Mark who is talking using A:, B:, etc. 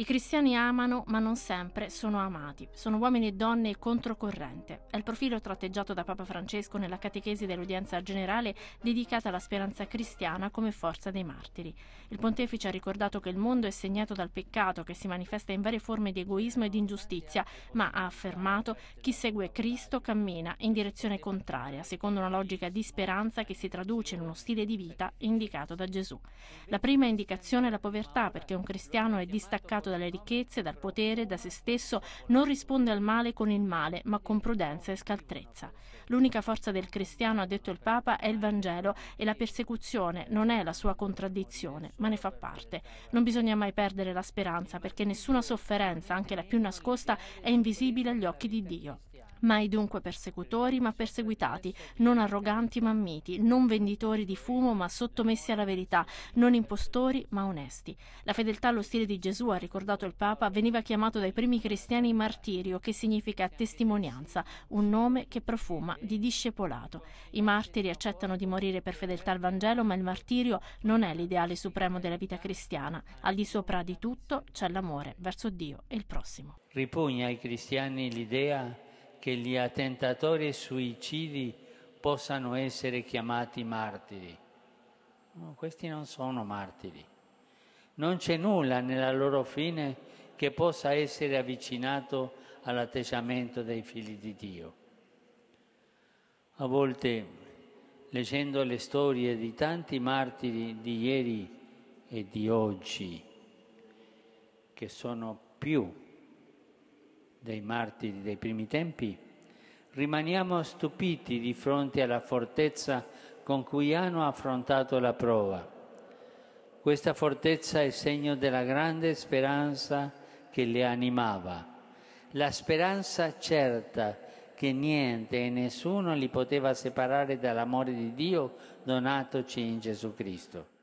A: I cristiani amano, ma non sempre sono amati. Sono uomini e donne controcorrente. È il profilo tratteggiato da Papa Francesco nella catechesi dell'udienza generale dedicata alla speranza cristiana come forza dei martiri. Il pontefice ha ricordato che il mondo è segnato dal peccato che si manifesta in varie forme di egoismo e di ingiustizia, ma ha affermato chi segue Cristo cammina in direzione contraria, secondo una logica di speranza che si traduce in uno stile di vita indicato da Gesù. La prima indicazione è la povertà, perché un cristiano è distaccato attratto dalle ricchezze, dal potere, da se stesso, non risponde al male con il male, ma con prudenza e scaltrezza. L'unica forza del cristiano, ha detto il Papa, è il Vangelo e la persecuzione non è la sua contraddizione, ma ne fa parte. Non bisogna mai perdere la speranza perché nessuna sofferenza, anche la più nascosta, è invisibile agli occhi di Dio. Mai dunque persecutori, ma perseguitati, non arroganti, ma miti, non venditori di fumo, ma sottomessi alla verità, non impostori, ma onesti. La fedeltà allo stile di Gesù, ha ricordato il Papa, veniva chiamato dai primi cristiani martirio, che significa testimonianza, un nome che profuma di discepolato. I martiri accettano di morire per fedeltà al Vangelo, ma il martirio non è l'ideale supremo della vita cristiana. Al di sopra di tutto c'è l'amore verso Dio e il prossimo.
B: Ripugna ai cristiani l'idea che gli attentatori suicidi possano essere chiamati martiri. No, questi non sono martiri. Non c'è nulla nella loro fine che possa essere avvicinato all'atteggiamento dei figli di Dio. A volte, leggendo le storie di tanti martiri di ieri e di oggi, che sono più dei martiri dei primi tempi, rimaniamo stupiti di fronte alla fortezza con cui hanno affrontato la prova. Questa fortezza è segno della grande speranza che le animava, la speranza certa che niente e nessuno li poteva separare dall'amore di Dio donatoci in Gesù Cristo.